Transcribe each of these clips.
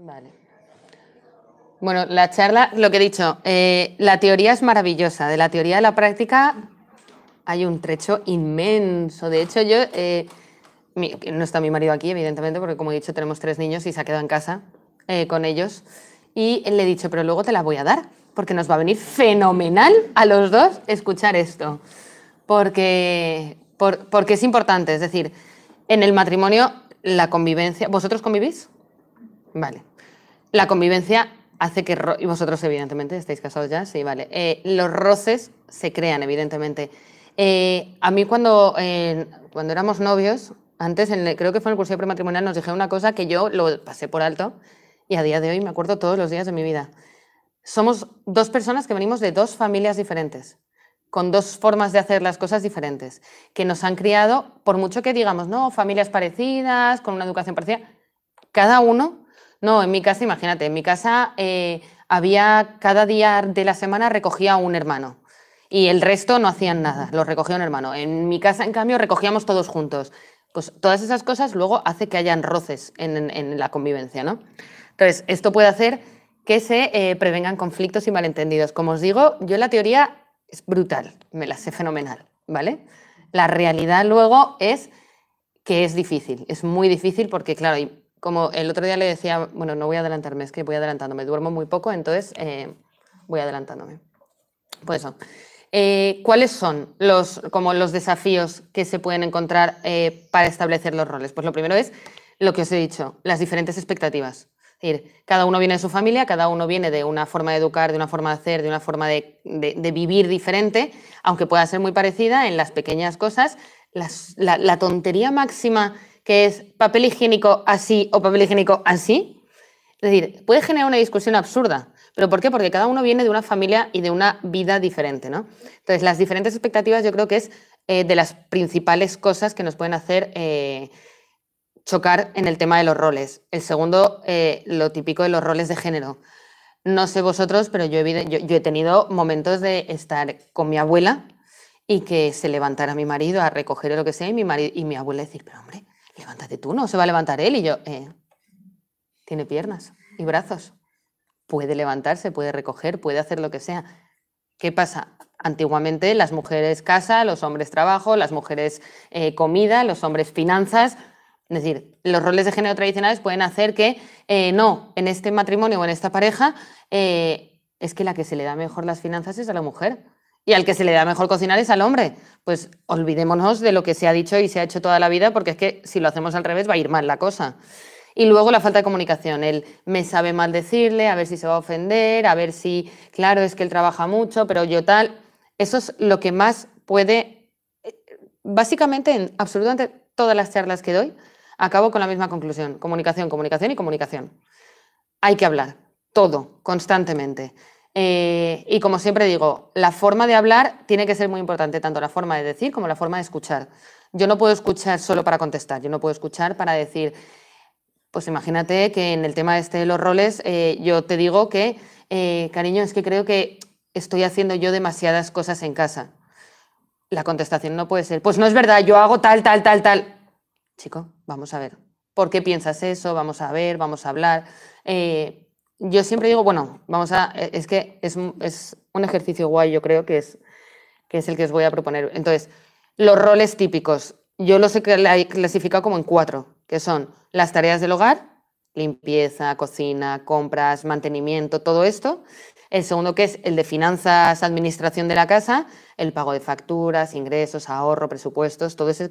Vale. Bueno, la charla, lo que he dicho, eh, la teoría es maravillosa. De la teoría a la práctica hay un trecho inmenso. De hecho, yo, eh, no está mi marido aquí, evidentemente, porque como he dicho, tenemos tres niños y se ha quedado en casa eh, con ellos. Y le he dicho, pero luego te la voy a dar, porque nos va a venir fenomenal a los dos escuchar esto. Porque, porque es importante. Es decir, en el matrimonio, la convivencia. ¿Vosotros convivís? Vale la convivencia hace que, y vosotros evidentemente estáis casados ya, sí, vale, eh, los roces se crean, evidentemente. Eh, a mí cuando, cuando éramos novios, antes, en creo que fue en el curso de prematrimonial, nos dije una cosa que yo lo pasé por alto y a día de hoy me acuerdo todos los días de mi vida. Somos dos personas que venimos de dos familias diferentes, con dos formas de hacer las cosas diferentes, que nos han criado, por mucho que digamos, no, familias parecidas, con una educación parecida, cada uno no, en mi casa, imagínate, en mi casa eh, había cada día de la semana recogía un hermano y el resto no hacían nada, lo recogía un hermano. En mi casa, en cambio, recogíamos todos juntos. Pues todas esas cosas luego hace que hayan roces en, la convivencia, ¿no? Entonces, esto puede hacer que se eh, prevengan conflictos y malentendidos. Como os digo, yo la teoría es brutal, me la sé fenomenal, ¿vale? La realidad luego es que es difícil, es muy difícil porque, claro, hay como el otro día le decía, bueno, no voy a adelantarme, es que voy adelantándome, duermo muy poco, entonces eh, voy adelantándome. Pues eso. Eh, ¿Cuáles son los, como los desafíos que se pueden encontrar eh, para establecer los roles? Pues lo primero es lo que os he dicho, las diferentes expectativas. decir, cada uno viene de su familia, cada uno viene de una forma de educar, de una forma de hacer, de una forma de, vivir diferente, aunque pueda ser muy parecida en las pequeñas cosas. la tontería máxima que es papel higiénico así o papel higiénico así. Es decir, puede generar una discusión absurda. ¿Pero por qué? Porque cada uno viene de una familia y de una vida diferente, ¿no? Entonces, las diferentes expectativas yo creo que es eh, de las principales cosas que nos pueden hacer eh, chocar en el tema de los roles. El segundo, eh, lo típico de los roles de género. No sé vosotros, pero yo he, tenido momentos de estar con mi abuela y que se levantara mi marido a recoger lo que sea y mi, y mi abuela decir, pero hombre, levántate tú, no se va a levantar él. Y yo, eh, tiene piernas y brazos, puede levantarse, puede recoger, puede hacer lo que sea. ¿Qué pasa? Antiguamente las mujeres casa, los hombres trabajo, las mujeres eh, comida, los hombres finanzas. Es decir, los roles de género tradicionales pueden hacer que eh, no, en este matrimonio o en esta pareja, es que la que se le da mejor las finanzas es a la mujer y al que se le da mejor cocinar es al hombre. Pues olvidémonos de lo que se ha dicho y se ha hecho toda la vida, porque es que si lo hacemos al revés va a ir mal la cosa. Y luego la falta de comunicación, Él me sabe mal decirle, a ver si se va a ofender, a ver si, claro, es que él trabaja mucho, pero yo tal. Eso es lo que más puede, eh, básicamente en absolutamente todas las charlas que doy, acabo con la misma conclusión, comunicación, comunicación y comunicación. Hay que hablar, todo, constantemente. Eh, y como siempre digo, la forma de hablar tiene que ser muy importante, tanto la forma de decir como la forma de escuchar. Yo no puedo escuchar solo para contestar, yo no puedo escuchar para decir, pues imagínate que en el tema este de los roles, eh, yo te digo que, eh, cariño, es que creo que estoy haciendo yo demasiadas cosas en casa. La contestación no puede ser, pues no es verdad, yo hago tal, tal, tal, tal. Chico, vamos a ver. ¿Por qué piensas eso? Vamos a ver, vamos a hablar yo siempre digo, bueno, vamos a, e, es que es, es un ejercicio guay, yo creo que es, que es el que os voy a proponer. Entonces, los roles típicos, yo los he clasificado como en cuatro, que son las tareas del hogar, limpieza, cocina, compras, mantenimiento, todo esto. El segundo que es el de finanzas, administración de la casa, el pago de facturas, ingresos, ahorro, presupuestos, todo eso.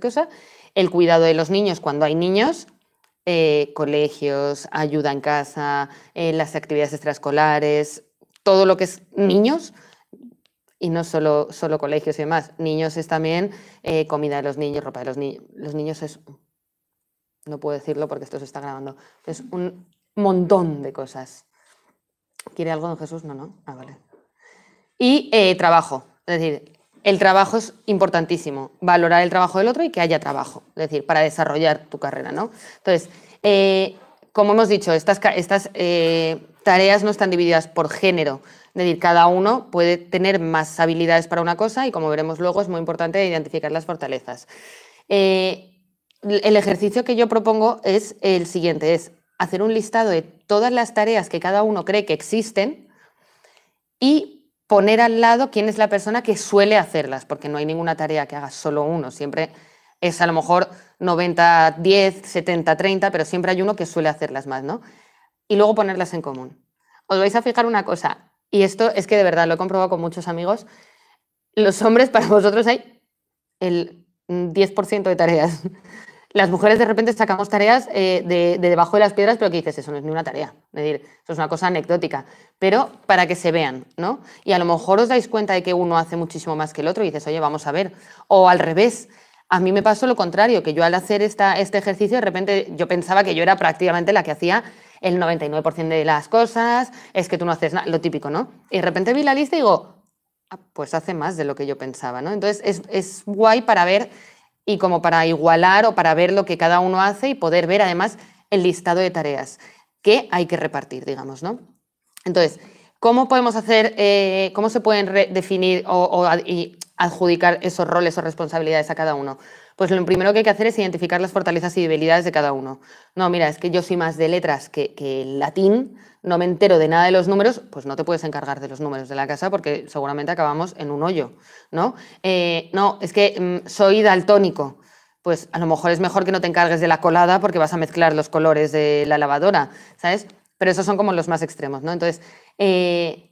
El cuidado de los niños cuando hay niños, eh, colegios, ayuda en casa, eh, las actividades extraescolares, todo lo que es niños, y no solo, solo colegios y demás. Niños es también eh, comida de los niños, ropa de los niños. Los niños es, no puedo decirlo porque esto se está grabando, es un montón de cosas. ¿Quiere algo don Jesús? No, no. Ah, vale. Y trabajo. Es decir, el trabajo es importantísimo, valorar el trabajo del otro y que haya trabajo, es decir, para desarrollar tu carrera, ¿no? Entonces, eh, como hemos dicho, estas, eh, tareas no están divididas por género, es decir, cada uno puede tener más habilidades para una cosa y como veremos luego es muy importante identificar las fortalezas. Eh, el ejercicio que yo propongo es el siguiente, es hacer un listado de todas las tareas que cada uno cree que existen y poner al lado quién es la persona que suele hacerlas, porque no hay ninguna tarea que haga solo uno, siempre es a lo mejor 90, 10, 70, 30, pero siempre hay uno que suele hacerlas más, ¿no? Y luego ponerlas en común. Os vais a fijar una cosa, y esto es que de verdad lo he comprobado con muchos amigos, los hombres para vosotros hay el 10% de tareas las mujeres de repente sacamos tareas eh, de, debajo de las piedras, pero que dices, eso no es ni una tarea. Es decir, eso es una cosa anecdótica. Pero para que se vean, ¿no? Y a lo mejor os dais cuenta de que uno hace muchísimo más que el otro y dices, oye, vamos a ver. O al revés. A mí me pasó lo contrario, que yo al hacer esta, este ejercicio, de repente yo pensaba que yo era prácticamente la que hacía el 99% de las cosas, es que tú no haces nada, lo típico, ¿no? Y de repente vi la lista y digo, ah, pues hace más de lo que yo pensaba, ¿no? Entonces es, es guay para ver y como para igualar o para ver lo que cada uno hace y poder ver además el listado de tareas que hay que repartir, digamos, ¿no? Entonces, ¿cómo podemos hacer, eh, cómo se pueden definir o adjudicar esos roles o responsabilidades a cada uno? pues lo primero que hay que hacer es identificar las fortalezas y debilidades de cada uno. No, mira, es que yo soy más de letras que, el latín, no me entero de nada de los números, pues no te puedes encargar de los números de la casa porque seguramente acabamos en un hoyo, ¿no? Eh, no, es que mm, soy daltónico pues a lo mejor es mejor que no te encargues de la colada porque vas a mezclar los colores de la lavadora, ¿sabes? Pero esos son como los más extremos, ¿no? Entonces, eh,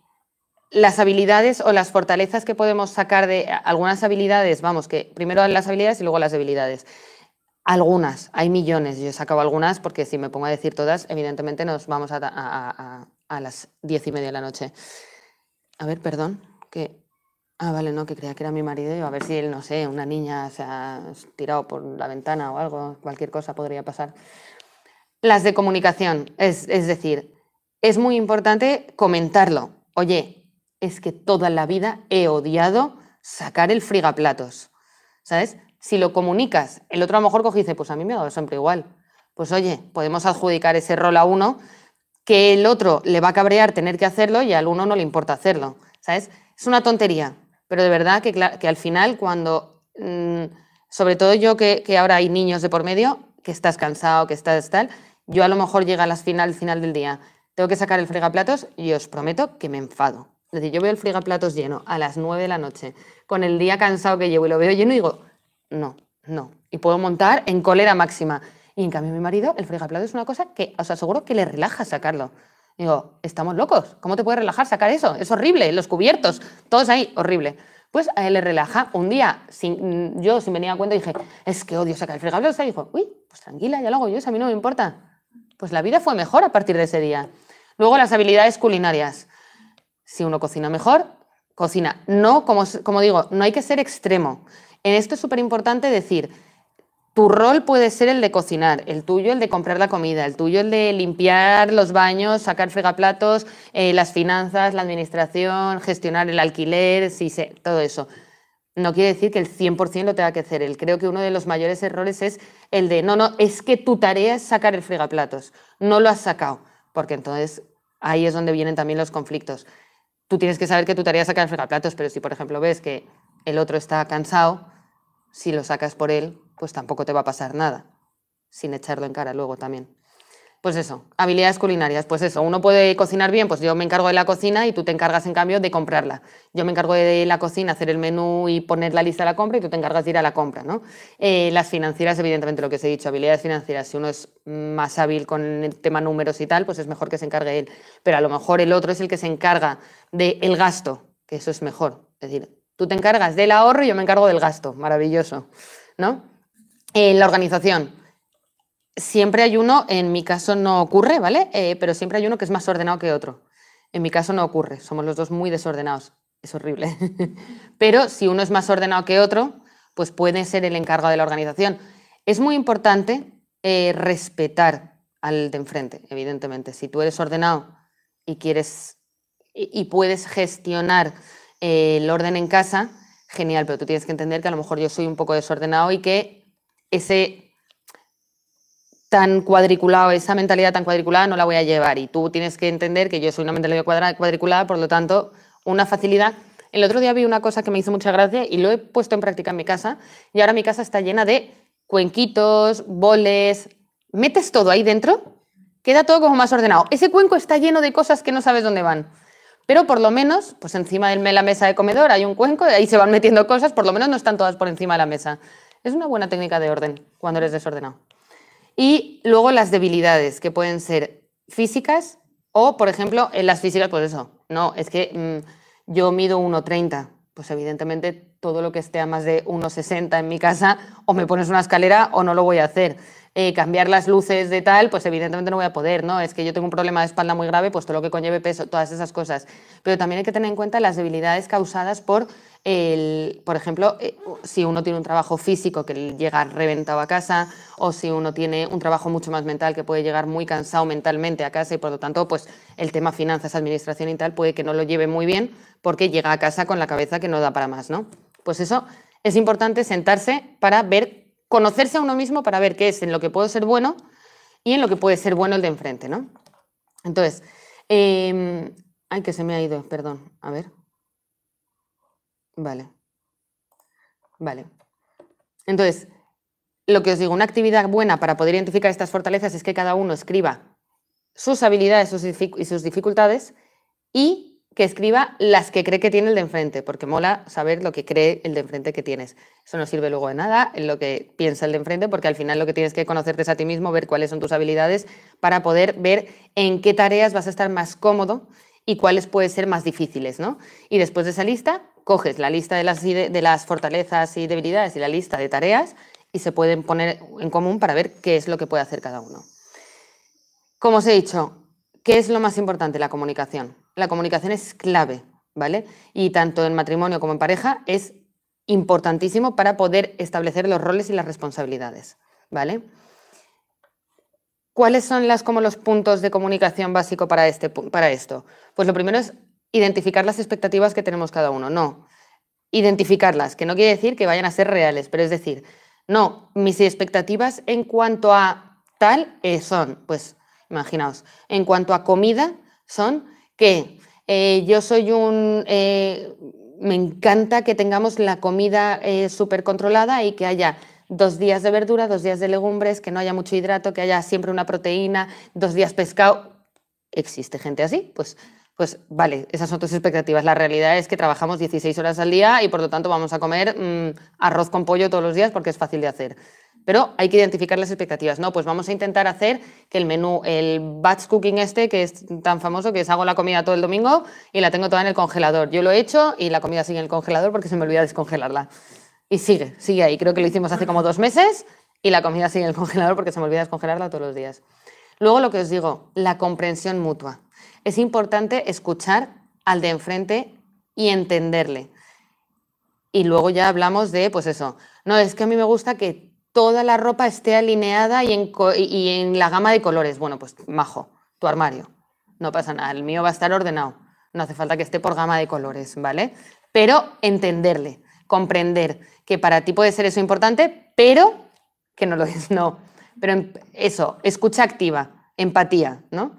las habilidades o las fortalezas que podemos sacar de algunas habilidades, vamos, que primero las habilidades y luego las debilidades. Algunas, hay millones, yo he sacado algunas porque si me pongo a decir todas, evidentemente nos vamos a, a, las diez y media de la noche. A ver, perdón, que... Ah, vale, no, que creía que era mi marido, yo a ver si él, no sé, una niña se ha tirado por la ventana o algo, cualquier cosa podría pasar. Las de comunicación, es, es decir, es muy importante comentarlo. Oye, es que toda la vida he odiado sacar el frigaplatos. ¿Sabes? Si lo comunicas, el otro a lo mejor coge y dice, pues a mí me ha dado siempre igual. Pues oye, podemos adjudicar ese rol a uno que el otro le va a cabrear tener que hacerlo y al uno no le importa hacerlo. ¿Sabes? Es una tontería, pero de verdad que, al final cuando, mm, sobre todo yo que, ahora hay niños de por medio, que estás cansado, que estás tal, yo a lo mejor llega al final final, final del día, tengo que sacar el frigaplatos y os prometo que me enfado. Es decir, yo veo el frigaplatos lleno a las 9 de la noche, con el día cansado que llevo y lo veo lleno y digo, no, no. Y puedo montar en cólera máxima. Y en cambio mi marido, el frigaplatos es una cosa que os aseguro que le relaja sacarlo. Digo, estamos locos, ¿cómo te puedes relajar sacar eso? Es horrible, los cubiertos, todos ahí, horrible. Pues a él le relaja. Un día, mm, yo sin venir a cuenta, dije, es que odio sacar el frigaplatos. Y dijo, uy, pues tranquila, ya lo hago yo, a mí no me importa. Pues la vida fue mejor a partir de ese día. Luego las habilidades culinarias si uno cocina mejor, cocina. No, como, digo, no hay que ser extremo. En esto es súper importante decir, tu rol puede ser el de cocinar, el tuyo el de comprar la comida, el tuyo el de limpiar los baños, sacar fregaplatos, eh, las finanzas, la administración, gestionar el alquiler, si todo eso. No quiere decir que el 100% lo tenga que hacer él. Creo que uno de los mayores errores es el de, no, no, es que tu tarea es sacar el fregaplatos, no lo has sacado, porque entonces ahí es donde vienen también los conflictos tú tienes que saber que tu tarea es sacar el fregaplatos, pero si, por ejemplo, ves que el otro está cansado, si lo sacas por él, pues tampoco te va a pasar nada, sin echarlo en cara luego también. Pues eso, habilidades culinarias, pues eso, uno puede cocinar bien, pues yo me encargo de la cocina y tú te encargas en cambio de comprarla. Yo me encargo de la cocina, hacer el menú y poner la lista de la compra y tú te encargas de ir a la compra, ¿no? Eh, las financieras, evidentemente, lo que os he dicho, habilidades financieras, si uno es más hábil con el tema números y tal, pues es mejor que se encargue él, pero a lo mejor el otro es el que se encarga del gasto, que eso es mejor, es decir, tú te encargas del ahorro y yo me encargo del gasto, maravilloso, ¿no? Eh, la organización siempre hay uno, en mi caso no ocurre, ¿vale? Eh, pero siempre hay uno que es más ordenado que otro. En mi caso no ocurre, somos los dos muy desordenados, es horrible. pero si uno es más ordenado que otro, pues puede ser el encargado de la organización. Es muy importante eh, respetar al de enfrente, evidentemente. Si tú eres ordenado y quieres y, puedes gestionar eh, el orden en casa, genial, pero tú tienes que entender que a lo mejor yo soy un poco desordenado y que ese tan cuadriculado, esa mentalidad tan cuadriculada no la voy a llevar. Y tú tienes que entender que yo soy una mentalidad cuadriculada, por lo tanto, una facilidad. El otro día vi una cosa que me hizo mucha gracia y lo he puesto en práctica en mi casa. Y ahora mi casa está llena de cuenquitos, boles. Metes todo ahí dentro, queda todo como más ordenado. Ese cuenco está lleno de cosas que no sabes dónde van. Pero por lo menos, pues encima de la mesa de comedor hay un cuenco, y ahí se van metiendo cosas, por lo menos no están todas por encima de la mesa. Es una buena técnica de orden cuando eres desordenado. Y luego las debilidades, que pueden ser físicas o, por ejemplo, en eh, las físicas, pues eso, no, es que mm, yo mido 1,30, pues evidentemente todo lo que esté a más de 1,60 en mi casa, o me pones una escalera o no lo voy a hacer. Eh, cambiar las luces de tal, pues evidentemente no voy a poder, ¿no? Es que yo tengo un problema de espalda muy grave, pues todo lo que conlleve peso, todas esas cosas. Pero también hay que tener en cuenta las debilidades causadas por el, por ejemplo, eh, si uno tiene un trabajo físico que llega reventado a casa, o si uno tiene un trabajo mucho más mental que puede llegar muy cansado mentalmente a casa y por lo tanto, pues el tema finanzas, administración y tal puede que no lo lleve muy bien porque llega a casa con la cabeza que no da para más, ¿no? Pues eso es importante sentarse para ver conocerse a uno mismo para ver qué es en lo que puedo ser bueno y en lo que puede ser bueno el de enfrente, ¿no? Entonces, em, ay, que se me ha ido, perdón, a ver. Vale. Vale. Entonces, lo que os digo, una actividad buena para poder identificar estas fortalezas es que cada uno escriba sus habilidades y sus dificultades y que escriba las que cree que tiene el de enfrente, porque mola saber lo que cree el de enfrente que tienes. Eso no sirve luego de nada en lo que piensa el de enfrente, porque al final lo que tienes que conocerte es a ti mismo, ver cuáles son tus habilidades para poder ver en qué tareas vas a estar más cómodo y cuáles pueden ser más difíciles, Y después de esa lista, coges la lista de las, de las fortalezas y debilidades y la lista de tareas y se pueden poner en común para ver qué es lo que puede hacer cada uno. Como os he dicho, ¿qué es lo más importante? La comunicación la comunicación es clave, ¿vale? Y tanto en matrimonio como en pareja es importantísimo para poder establecer los roles y las responsabilidades, ¿vale? ¿Cuáles son las, como los puntos de comunicación básico para, este, para esto? Pues lo primero es identificar las expectativas que tenemos cada uno, no. Identificarlas, que no quiere decir que vayan a ser reales, pero es decir, no, mis expectativas en cuanto a tal eh, son, pues imaginaos, en cuanto a comida son que eh, yo soy un... Eh, me encanta que tengamos la comida eh, súper controlada y que haya dos días de verdura, dos días de legumbres, que no haya mucho hidrato, que haya siempre una proteína, dos días pescado. ¿Existe gente así? Pues, pues vale, esas son tus expectativas. La realidad es que trabajamos 16 horas al día y por lo tanto vamos a comer mm, arroz con pollo todos los días porque es fácil de hacer. Pero hay que identificar las expectativas. No, pues vamos a intentar hacer que el menú, el batch cooking este, que es tan famoso, que es hago la comida todo el domingo y la tengo toda en el congelador. Yo lo he hecho y la comida sigue en el congelador porque se me olvida descongelarla. Y sigue, sigue ahí. Creo que lo hicimos hace como dos meses y la comida sigue en el congelador porque se me olvida descongelarla todos los días. Luego lo que os digo, la comprensión mutua. Es importante escuchar al de enfrente y entenderle. Y luego ya hablamos de, pues eso, no, es que a mí me gusta que toda la ropa esté alineada y en, la gama de colores. Bueno, pues majo, tu armario. No pasa nada, el mío va a estar ordenado. No hace falta que esté por gama de colores, ¿vale? Pero entenderle, comprender que para ti puede ser eso importante, pero que no lo es, no. Pero em, eso, escucha activa, empatía, ¿no?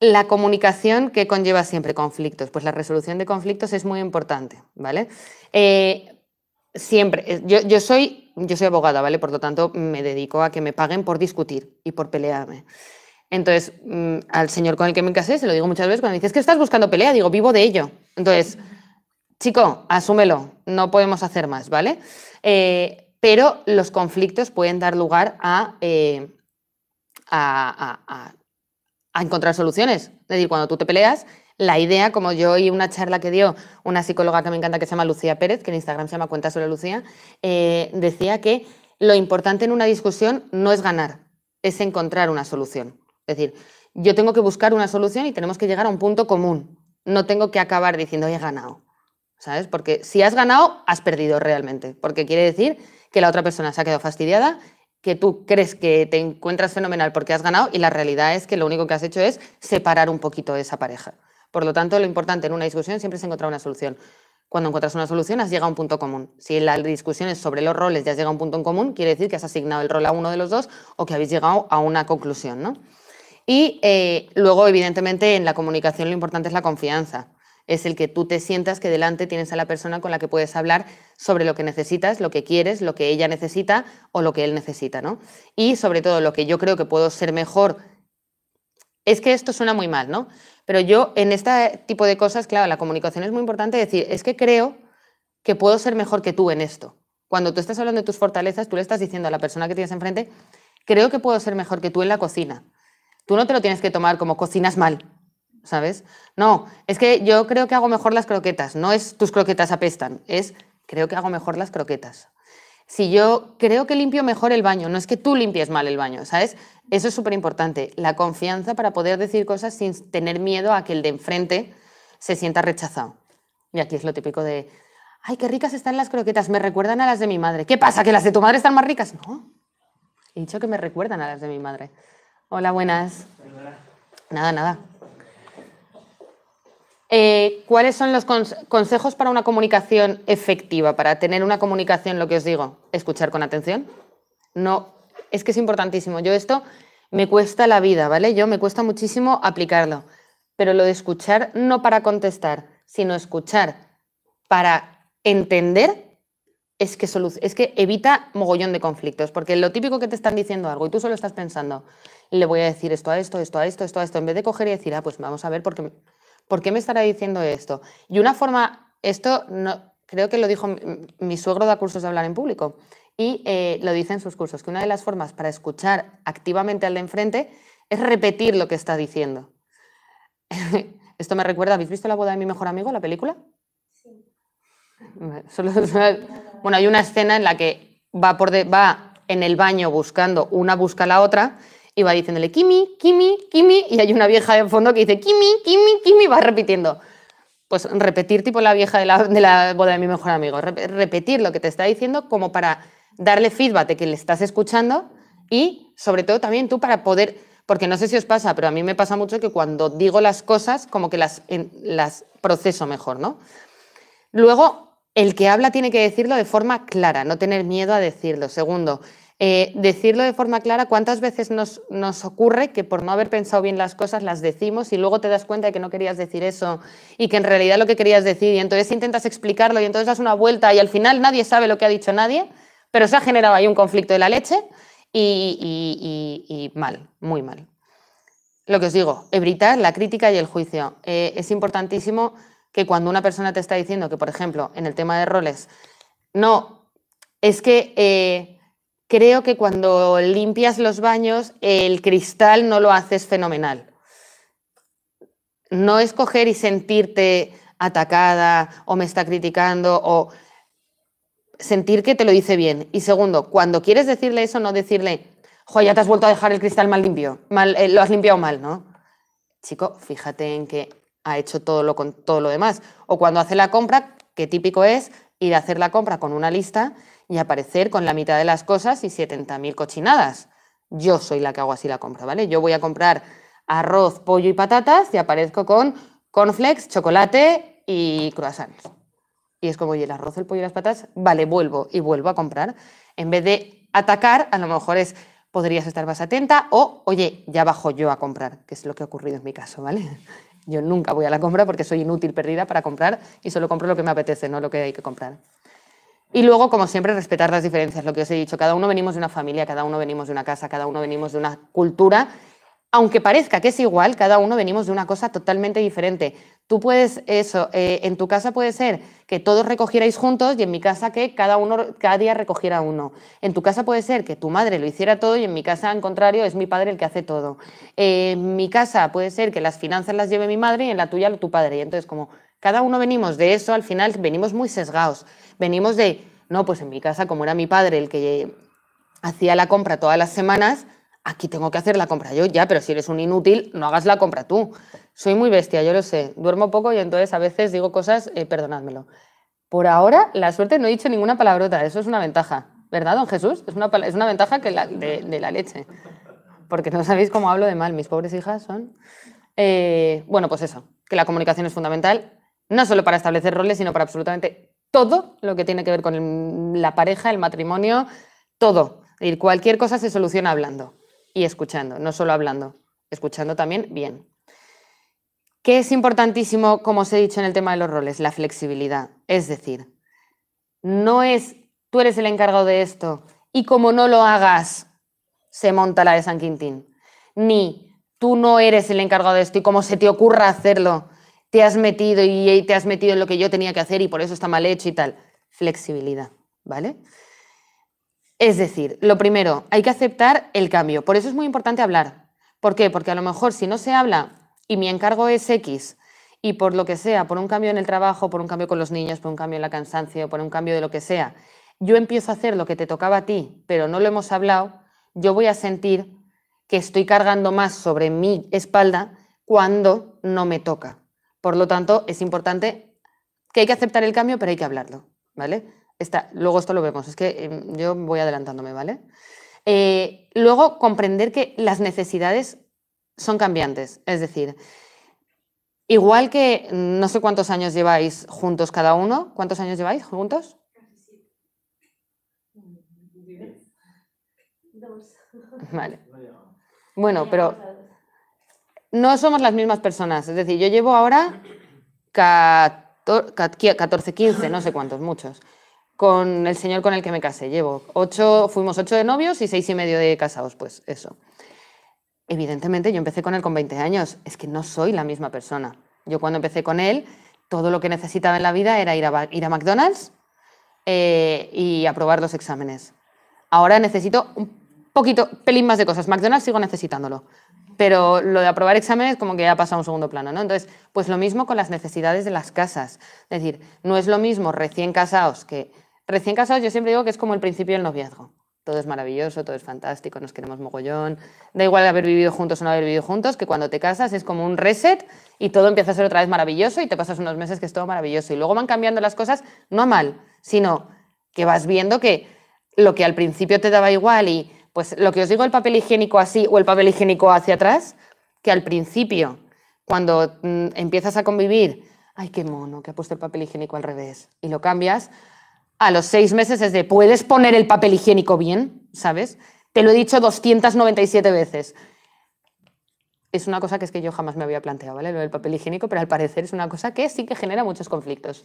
La comunicación que conlleva siempre conflictos, pues la resolución de conflictos es muy importante, ¿vale? Eh, siempre, eh, yo, yo, soy, yo soy abogada, ¿vale? Por lo tanto, me dedico a que me paguen por discutir y por pelearme. Entonces, mm, al señor con el que me casé, se lo digo muchas veces, cuando me dice, es que estás buscando pelea, digo, vivo de ello. Entonces, chico, asúmelo, no podemos hacer más, ¿vale? Eh, pero los conflictos pueden dar lugar eh, a, a, a, a encontrar soluciones. Es decir, cuando tú te peleas, la idea, como yo oí una charla que dio una psicóloga que me encanta que se llama Lucía Pérez, que en Instagram se llama Cuenta sobre Lucía, eh, decía que lo importante en una discusión no es ganar, es encontrar una solución. Es decir, yo tengo que buscar una solución y tenemos que llegar a un punto común. No tengo que acabar diciendo he ganado. ¿Sabes? Porque si has ganado, has perdido realmente. Porque quiere decir que la otra persona se ha quedado fastidiada, que tú crees que te encuentras fenomenal porque has ganado y la realidad es que lo único que has hecho es separar un poquito de esa pareja. Por lo tanto, lo importante en una discusión siempre es encontrar una solución. Cuando encuentras una solución, has llegado a un punto común. Si la discusión es sobre los roles ya has llegado a un punto en común, quiere decir que has asignado el rol a uno de los dos o que habéis llegado a una conclusión, ¿no? Y eh, luego, evidentemente, en la comunicación lo importante es la confianza es el que tú te sientas que delante tienes a la persona con la que puedes hablar sobre lo que necesitas, lo que quieres, lo que ella necesita o lo que él necesita, ¿no? Y sobre todo lo que yo creo que puedo ser mejor es que esto suena muy mal, ¿no? Pero yo en este tipo de cosas, claro, la comunicación es muy importante decir, es que creo que puedo ser mejor que tú en esto. Cuando tú estás hablando de tus fortalezas, tú le estás diciendo a la persona que tienes enfrente, creo que puedo ser mejor que tú en la cocina. Tú no te lo tienes que tomar como cocinas mal, ¿sabes? No, es que yo creo que hago mejor las croquetas, no es tus croquetas apestan, es creo que hago mejor las croquetas. Si yo creo que limpio mejor el baño, no es que tú limpies mal el baño, ¿sabes? Eso es súper importante, la confianza para poder decir cosas sin tener miedo a que el de enfrente se sienta rechazado. Y aquí es lo típico de, ay, qué ricas están las croquetas, me recuerdan a las de mi madre. ¿Qué pasa? ¿Que las de tu madre están más ricas? No, he dicho que me recuerdan a las de mi madre. Hola, buenas. Nada, nada. Eh, ¿Cuáles son los consejos para una comunicación efectiva, para tener una comunicación, lo que os digo, escuchar con atención, no es que es importantísimo. Yo esto me cuesta la vida, ¿vale? Yo me cuesta muchísimo aplicarlo. Pero lo de escuchar no para contestar, sino escuchar para entender, es que, es que evita mogollón de conflictos. Porque lo típico que te están diciendo algo y tú solo estás pensando, le voy a decir esto a esto, esto a esto, esto a esto, en vez de coger y decir, ah, pues vamos a ver por qué, por qué me estará diciendo esto. Y una forma, esto no, creo que lo dijo mi, mi suegro da cursos de hablar en público y eh, lo dice en sus cursos, que una de las formas para escuchar activamente al de enfrente es repetir lo que está diciendo. Esto me recuerda, ¿habéis visto la boda de mi mejor amigo, la película? Sí. bueno, hay una escena en la que va, por va en el baño buscando, una busca la otra y va diciéndole Kimi, Kimi, Kimi, y hay una vieja de fondo que dice Kimi, Kimi, Kimi, va repitiendo. Pues repetir tipo la vieja de la, de la boda de mi mejor amigo, repetir lo que te está diciendo como para darle feedback de que le estás escuchando y sobre todo también tú para poder, porque no sé si os pasa, pero a mí me pasa mucho que cuando digo las cosas como que las, las proceso mejor, ¿no? Luego, el que habla tiene que decirlo de forma clara, no tener miedo a decirlo. Segundo, eh, decirlo de forma clara, ¿cuántas veces nos, nos, ocurre que por no haber pensado bien las cosas las decimos y luego te das cuenta de que no querías decir eso y que en realidad lo que querías decir y entonces intentas explicarlo y entonces das una vuelta y al final nadie sabe lo que ha dicho nadie? Pero se ha generado ahí un conflicto de la leche y, mal, muy mal. Lo que os digo, evitar la crítica y el juicio. Eh, es importantísimo que cuando una persona te está diciendo que, por ejemplo, en el tema de roles, no, es que eh, creo que cuando limpias los baños el cristal no lo haces fenomenal. No es coger y sentirte atacada o me está criticando o sentir que te lo dice bien. Y segundo, cuando quieres decirle eso, no decirle, jo, ya te has vuelto a dejar el cristal mal limpio, mal, eh, lo has limpiado mal, ¿no? Chico, fíjate en que ha hecho todo lo, con todo lo demás. O cuando hace la compra, que típico es ir a hacer la compra con una lista y aparecer con la mitad de las cosas y 70.000 cochinadas. Yo soy la que hago así la compra, ¿vale? Yo voy a comprar arroz, pollo y patatas y aparezco con cornflakes, chocolate y croissants. Y es como, oye, el arroz, el pollo y las patas, vale, vuelvo y vuelvo a comprar. En vez de atacar, a lo mejor es, podrías estar más atenta o, oye, ya bajo yo a comprar, que es lo que ha ocurrido en mi caso, ¿vale? Yo nunca voy a la compra porque soy inútil, perdida para comprar y solo compro lo que me apetece, no lo que hay que comprar. Y luego, como siempre, respetar las diferencias, lo que os he dicho, cada uno venimos de una familia, cada uno venimos de una casa, cada uno venimos de una cultura. Aunque parezca que es igual, cada uno venimos de una cosa totalmente diferente. Tú puedes, eso, eh, en tu casa puede ser que todos recogierais juntos y en mi casa que cada uno, cada día recogiera uno. En tu casa puede ser que tu madre lo hiciera todo y en mi casa, al contrario, es mi padre el que hace todo. en mi casa puede ser que las finanzas las lleve mi madre y en la tuya tu padre. Y entonces, como cada uno venimos de eso, al final venimos muy sesgados. Venimos de, no, pues en mi casa, como era mi padre el que hacía la compra todas las semanas, aquí tengo que hacer la compra yo, ya, pero si eres un inútil, no hagas la compra tú. Soy muy bestia, yo lo sé. Duermo poco y entonces a veces digo cosas, eh, perdonadmelo. Por ahora, la suerte no he dicho ninguna palabrota, eso es una ventaja. ¿Verdad, don Jesús? Es una, es una ventaja que la, de, la leche. Porque no sabéis cómo hablo de mal, mis pobres hijas son. Eh, bueno, pues eso, que la comunicación es fundamental, no solo para establecer roles, sino para absolutamente todo lo que tiene que ver con la pareja, el matrimonio, todo. decir, cualquier cosa se soluciona hablando y escuchando, no solo hablando, escuchando también bien. ¿Qué es importantísimo, como os he dicho en el tema de los roles? La flexibilidad. Es decir, no es tú eres el encargado de esto y como no lo hagas, se monta la de San Quintín. Ni tú no eres el encargado de esto y como se te ocurra hacerlo, te has metido y te has metido en lo que yo tenía que hacer y por eso está mal hecho y tal. Flexibilidad, ¿vale? Es decir, lo primero, hay que aceptar el cambio. Por eso es muy importante hablar. ¿Por qué? Porque a lo mejor si no se habla, y mi encargo es X y por lo que sea, por un cambio en el trabajo, por un cambio con los niños, por un cambio en la cansancio, por un cambio de lo que sea, yo empiezo a hacer lo que te tocaba a ti, pero no lo hemos hablado, yo voy a sentir que estoy cargando más sobre mi espalda cuando no me toca. Por lo tanto, es importante que hay que aceptar el cambio, pero hay que hablarlo, ¿vale? luego esto lo vemos, es que em, yo voy adelantándome, ¿vale? Eh, luego, comprender que las necesidades son cambiantes. Es decir, igual que no sé cuántos años lleváis juntos cada uno, ¿cuántos años lleváis juntos? Vale. Bueno, pero no somos las mismas personas. Es decir, yo llevo ahora 14, 15, no sé cuántos, muchos, con el señor con el que me casé. Llevo ocho, fuimos ocho de novios y seis y medio de casados, pues eso. Evidentemente, yo empecé con él con 20 años, es que no soy la misma persona. Yo cuando empecé con él, todo lo que necesitaba en la vida era ir a, ir a McDonald's eh, y aprobar los exámenes. Ahora necesito un poquito, pelín más de cosas. McDonald's sigo necesitándolo, pero lo de aprobar exámenes como que ya pasa a un segundo plano, ¿no? Entonces, pues lo mismo con las necesidades de las casas. Es decir, no es lo mismo recién casados que... Recién casados yo siempre digo que es como el principio del noviazgo todo es maravilloso, todo es fantástico, nos queremos mogollón. Da igual haber vivido juntos o no haber vivido juntos, que cuando te casas es como un reset y todo empieza a ser otra vez maravilloso y te pasas unos meses que es todo maravilloso. Y luego van cambiando las cosas, no mal, sino que vas viendo que lo que al principio te daba igual y pues lo que os digo, el papel higiénico así o el papel higiénico hacia atrás, que al principio, cuando mm, empiezas a convivir, ay, qué mono, que ha puesto el papel higiénico al revés y lo cambias, a los seis meses es de, ¿puedes poner el papel higiénico bien? ¿Sabes? Te lo he dicho 297 veces. Es una cosa que es que yo jamás me había planteado, ¿vale? Lo del papel higiénico, pero al parecer es una cosa que sí que genera muchos conflictos.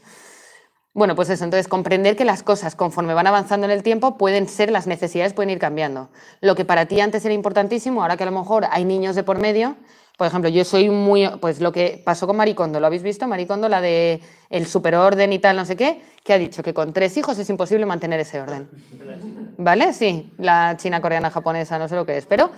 Bueno, pues eso, entonces comprender que las cosas conforme van avanzando en el tiempo pueden ser, las necesidades pueden ir cambiando. Lo que para ti antes era importantísimo, ahora que a lo mejor hay niños de por medio, por ejemplo, yo soy muy, pues lo que pasó con Maricondo, ¿lo habéis visto? Maricondo, la de el superorden y tal, no sé qué, que ha dicho que con tres hijos es imposible mantener ese orden. ¿Vale? Sí, la china, coreana, japonesa, no sé lo que es, pero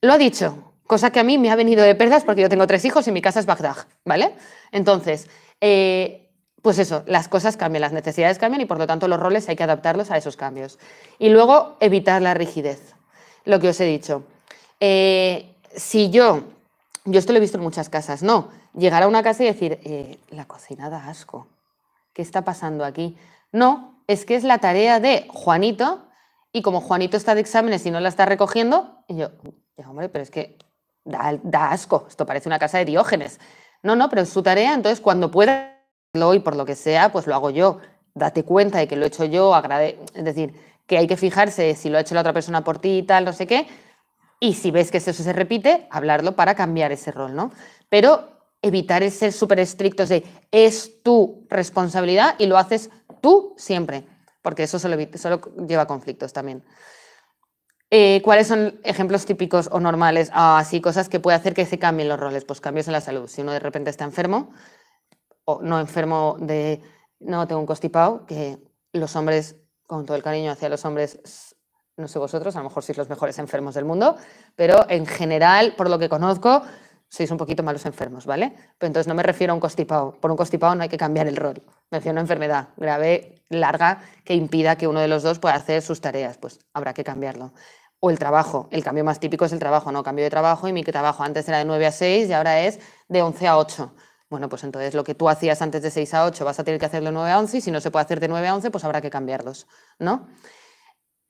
lo ha dicho, cosa que a mí me ha venido de perlas porque yo tengo tres hijos y mi casa es Bagdad, ¿vale? Entonces, eh, pues eso, las cosas cambian, las necesidades cambian y por lo tanto los roles hay que adaptarlos a esos cambios. Y luego evitar la rigidez, lo que os he dicho. Eh, si yo yo esto lo he visto en muchas casas, no. Llegar a una casa y decir, eh, la cocina da asco. ¿Qué está pasando aquí? No, es que es la tarea de Juanito y como Juanito está de exámenes y no la está recogiendo, y yo, hombre, pero es que da, asco, esto parece una casa de diógenes. No, no, pero es su tarea, entonces cuando pueda hacerlo y por lo que sea, pues lo hago yo. Date cuenta de que lo he hecho yo, agrade... es decir, que hay que fijarse si lo ha hecho la otra persona por ti y tal, no sé qué, y si ves que eso se repite, hablarlo para cambiar ese rol, ¿no? Pero evitar ese ser súper estrictos de es tu responsabilidad y lo haces tú siempre, porque eso solo, lleva lleva conflictos también. Eh, ¿Cuáles son ejemplos típicos o normales? Así, ah, cosas que puede hacer que se cambien los roles. Pues cambios en la salud. Si uno de repente está enfermo, o no enfermo de, no, tengo un constipado, que los hombres, con todo el cariño hacia los hombres, no sé vosotros, a lo mejor sois los mejores enfermos del mundo, pero en general, por lo que conozco, sois un poquito malos enfermos, ¿vale? Pero entonces no me refiero a un constipado. Por un constipado no hay que cambiar el rol. Me refiero a una enfermedad grave, larga, que impida que uno de los dos pueda hacer sus tareas. Pues habrá que cambiarlo. O el trabajo. El cambio más típico es el trabajo, ¿no? Cambio de trabajo y mi trabajo antes era de 9 a 6 y ahora es de 11 a 8. Bueno, pues entonces lo que tú hacías antes de 6 a 8 vas a tener que hacerlo de 9 a 11 y si no se puede hacer de 9 a 11, pues habrá que cambiarlos, ¿no?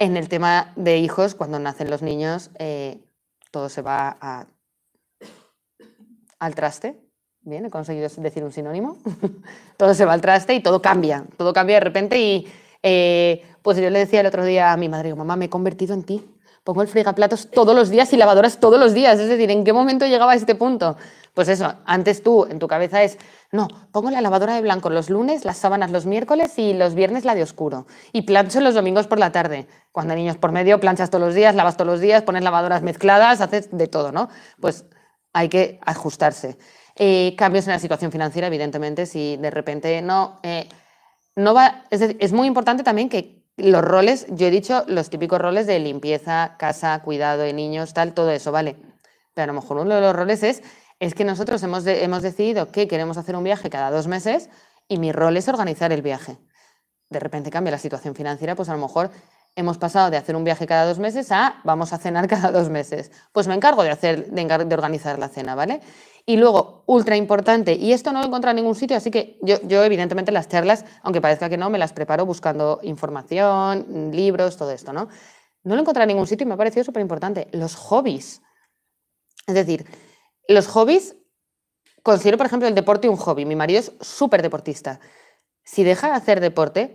En el tema de hijos, cuando nacen los niños, eh, todo se va al traste. Bien, he conseguido decir un sinónimo. todo se va al traste y todo cambia. Todo cambia de repente y eh, pues yo le decía el otro día a mi madre, mamá, me he convertido en ti pongo el fregaplatos todos los días y lavadoras todos los días. Es decir, ¿en qué momento llegaba a este punto? Pues eso, antes tú en tu cabeza es, no, pongo la lavadora de blanco los lunes, las sábanas los miércoles y los viernes la de oscuro. Y plancho los domingos por la tarde. Cuando hay niños por medio, planchas todos los días, lavas todos los días, pones lavadoras mezcladas, haces de todo, ¿no? Pues hay que ajustarse. Eh, cambios en la situación financiera, evidentemente, si de repente no... Eh, no va, es muy importante también que los roles, yo he dicho los típicos roles de limpieza, casa, cuidado de niños, tal, todo eso, ¿vale? Pero a lo mejor uno de los roles es, es que nosotros hemos, decidido que queremos hacer un viaje cada dos meses y mi rol es organizar el viaje. De repente cambia la situación financiera, pues a lo mejor hemos pasado de hacer un viaje cada dos meses a vamos a cenar cada dos meses. Pues me encargo de, hacer, de, organizar la cena, ¿vale? Y luego, ultra importante, y esto no lo he encontrado en ningún sitio, así que yo, evidentemente las charlas, aunque parezca que no, me las preparo buscando información, libros, todo esto, ¿no? No lo he encontrado en ningún sitio y me ha parecido súper importante. Los hobbies. Es decir, los hobbies, considero por ejemplo el deporte un hobby. Mi marido es súper deportista. Si deja de hacer deporte,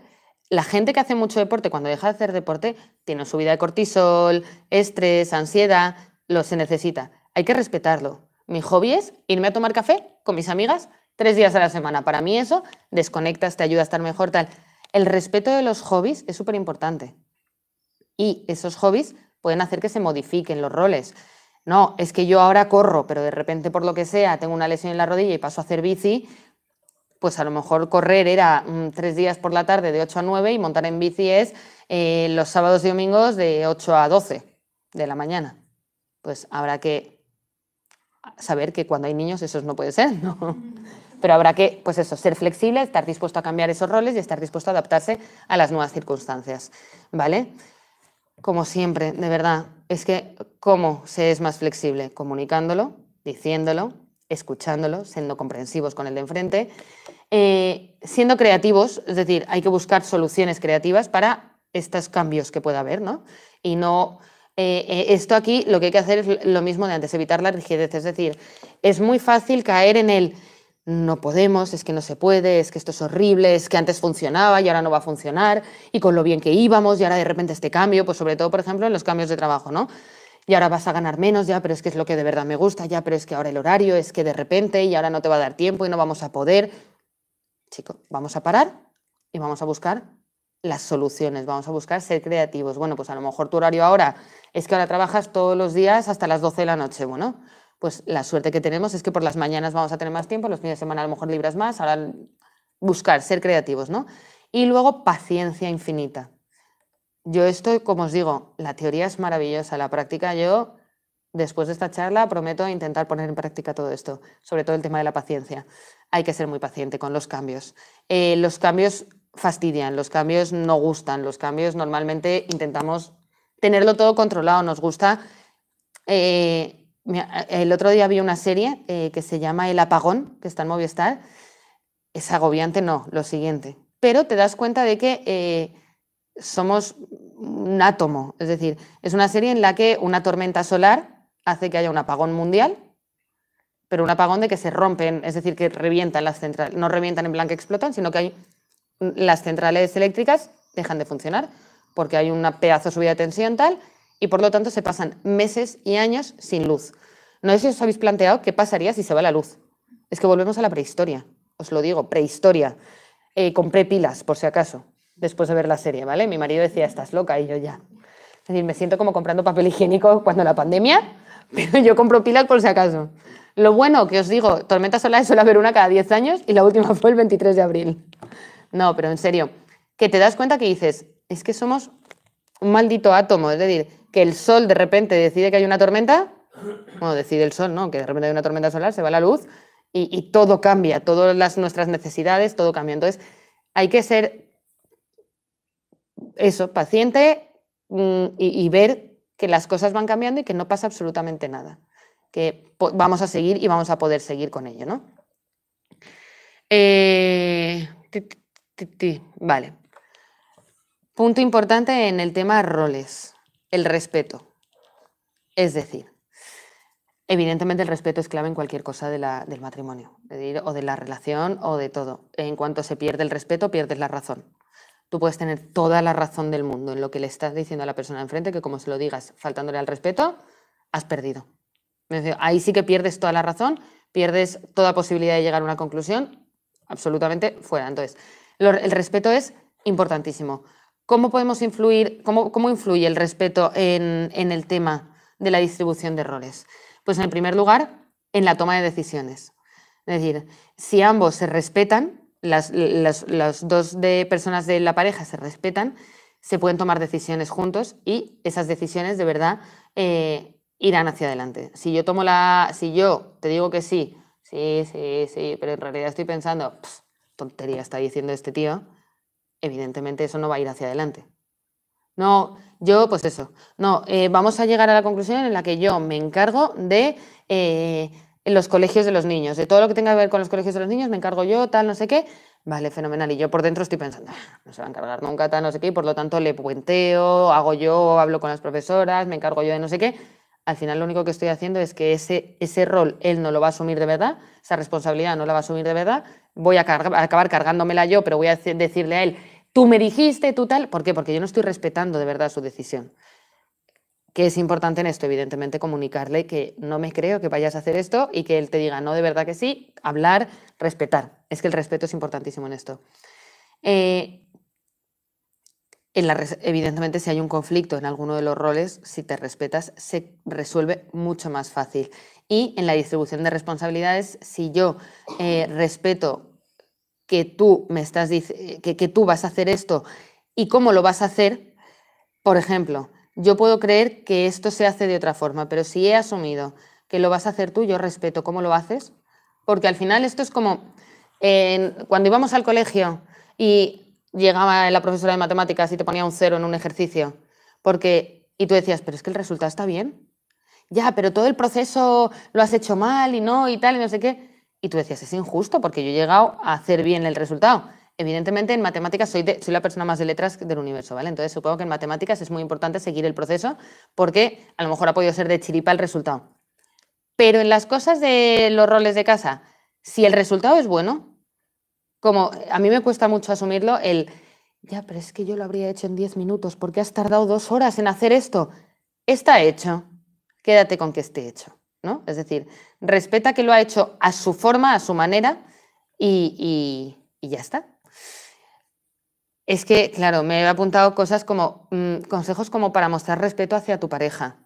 la gente que hace mucho deporte, cuando deja de hacer deporte, tiene subida de cortisol, estrés, ansiedad, lo se necesita. Hay que respetarlo. Mi hobby es irme a tomar café con mis amigas tres días a la semana. Para mí eso desconectas, te ayuda a estar mejor, tal. El respeto de los hobbies es súper importante. Y esos hobbies pueden hacer que se modifiquen los roles. No, es que yo ahora corro, pero de repente por lo que sea tengo una lesión en la rodilla y paso a hacer bici, pues a lo mejor correr era mm, tres días por la tarde de 8 a 9 y montar en bici es eh, los sábados y domingos de 8 a 12 de la mañana. Pues habrá que saber que cuando hay niños eso no puede ser, ¿no? Pero habrá que, pues eso, ser flexible, estar dispuesto a cambiar esos roles y estar dispuesto a adaptarse a las nuevas circunstancias, ¿vale? Como siempre, de verdad, es que cómo se es más flexible, comunicándolo, diciéndolo, escuchándolo, siendo comprensivos con el de enfrente, eh, siendo creativos, es decir, hay que buscar soluciones creativas para estos cambios que pueda haber, ¿no? Y no eh, eh, esto aquí lo que hay que hacer es lo mismo de antes, evitar la rigidez. Es decir, es muy fácil caer en el no podemos, es que no se puede, es que esto es horrible, es que antes funcionaba y ahora no va a funcionar, y con lo bien que íbamos y ahora de repente este cambio, pues sobre todo, por ejemplo, en los cambios de trabajo, ¿no? Y ahora vas a ganar menos, ya, pero es que es lo que de verdad me gusta, ya, pero es que ahora el horario es que de repente y ahora no te va a dar tiempo y no vamos a poder. Chico, vamos a parar y vamos a buscar las soluciones, vamos a buscar ser creativos. Bueno, pues a lo mejor tu horario ahora es que ahora trabajas todos los días hasta las 12 de la noche. Bueno, pues la suerte que tenemos es que por las mañanas vamos a tener más tiempo, los fines de semana a lo mejor libras más, ahora buscar ser creativos, ¿no? Y luego paciencia infinita. Yo estoy, como os digo, la teoría es maravillosa, la práctica yo, después de esta charla, prometo intentar poner en práctica todo esto, sobre todo el tema de la paciencia. Hay que ser muy paciente con los cambios. Eh, los cambios fastidian, los cambios no gustan, los cambios normalmente intentamos tenerlo todo controlado, nos gusta... Eh, el otro día vi una serie eh, que se llama El Apagón, que está en Movistar. Es agobiante, no, lo siguiente. Pero te das cuenta de que eh, somos un átomo. Es decir, es una serie en la que una tormenta solar hace que haya un apagón mundial, pero un apagón de que se rompen, es decir, que revientan las centrales. No revientan en blanco explotan, sino que hay las centrales eléctricas dejan de funcionar porque hay una pedazo de subida de tensión tal y por lo tanto se pasan meses y años sin luz. No sé si os habéis planteado qué pasaría si se va la luz. Es que volvemos a la prehistoria, os lo digo, prehistoria. Eh, compré pilas, por si acaso, después de ver la serie, ¿vale? Mi marido decía, estás loca y yo ya. Es decir, me siento como comprando papel higiénico cuando la pandemia, pero yo compro pilas por si acaso. Lo bueno que os digo, tormentas solares suele haber una cada 10 años y la última fue el 23 de abril. No, pero en serio, que te das cuenta que dices, es que somos un maldito átomo, es decir, que el sol de repente decide que hay una tormenta, bueno, decide el sol, ¿no? Que de repente hay una tormenta solar, se va la luz y, todo cambia, todas las, nuestras necesidades, todo cambia. Entonces, hay que ser eso, paciente mm, y, ver que las cosas van cambiando y que no pasa absolutamente nada, que vamos a seguir y vamos a poder seguir con ello, ¿no? Eh, Vale. Punto importante en el tema roles, el respeto. Es decir, evidentemente el respeto es clave en cualquier cosa de del matrimonio, o de la relación o de todo. En cuanto se pierde el respeto, pierdes la razón. Tú puedes tener toda la razón del mundo en lo que le estás diciendo a la persona enfrente, que como se lo digas faltándole al respeto, has perdido. Ahí sí que pierdes toda la razón, pierdes toda posibilidad de llegar a una conclusión absolutamente fuera. Entonces, el respeto es importantísimo. ¿Cómo podemos influir, cómo, influye el respeto en, el tema de la distribución de roles? Pues en primer lugar, en la toma de decisiones. Es decir, si ambos se respetan, las, dos de personas de la pareja se respetan, se pueden tomar decisiones juntos y esas decisiones de verdad eh, irán hacia adelante. Si yo tomo la, si yo te digo que sí, sí, sí, sí, pero en realidad estoy pensando, tontería está diciendo este tío, evidentemente eso no va a ir hacia adelante. No, yo pues eso, no, eh, vamos a llegar a la conclusión en la que yo me encargo de eh, los colegios de los niños, de todo lo que tenga que ver con los colegios de los niños, me encargo yo, tal, no sé qué, vale, fenomenal, y yo por dentro estoy pensando, ah, no se va a encargar nunca, tal, no sé qué, y por lo tanto le puenteo, hago yo, hablo con las profesoras, me encargo yo de no sé qué, al final lo único que estoy haciendo es que ese, ese rol él no lo va a asumir de verdad, esa responsabilidad no la va a asumir de verdad, voy a, acabar cargándomela yo, pero voy a decirle a él, tú me dijiste, tú tal. ¿Por qué? Porque yo no estoy respetando de verdad su decisión. Que es importante en esto, evidentemente, comunicarle que no me creo que vayas a hacer esto y que él te diga, no, de verdad que sí, hablar, respetar. Es que el respeto es importantísimo en esto. Eh, evidentemente, si hay un conflicto en alguno de los roles, si te respetas, se resuelve mucho más fácil. Y en la distribución de responsabilidades, si yo eh, respeto que tú me estás eh, que, que tú vas a hacer esto y cómo lo vas a hacer, por ejemplo, yo puedo creer que esto se hace de otra forma, pero si he asumido que lo vas a hacer tú, yo respeto cómo lo haces, porque al final esto es como cuando íbamos al colegio y llegaba la profesora de matemáticas y te ponía un cero en un ejercicio, porque y tú decías, pero es que el resultado está bien, ya, pero todo el proceso lo has hecho mal y no, y tal, y no sé qué. Y tú decías, es injusto porque yo he llegado a hacer bien el resultado. Evidentemente, en matemáticas soy, soy la persona más de letras del universo, ¿vale? Entonces, supongo que en matemáticas es muy importante seguir el proceso porque a lo mejor ha podido ser de chiripa el resultado. Pero en las cosas de los roles de casa, si el resultado es bueno, como a mí me cuesta mucho asumirlo, el ya, pero es que yo lo habría hecho en 10 minutos, porque has tardado dos horas en hacer esto? Está hecho quédate con que esté hecho. ¿no? Es decir, respeta que lo ha hecho a su forma, a su manera y, ya está. Es que, claro, me he apuntado cosas como mm, consejos como para mostrar respeto hacia tu pareja.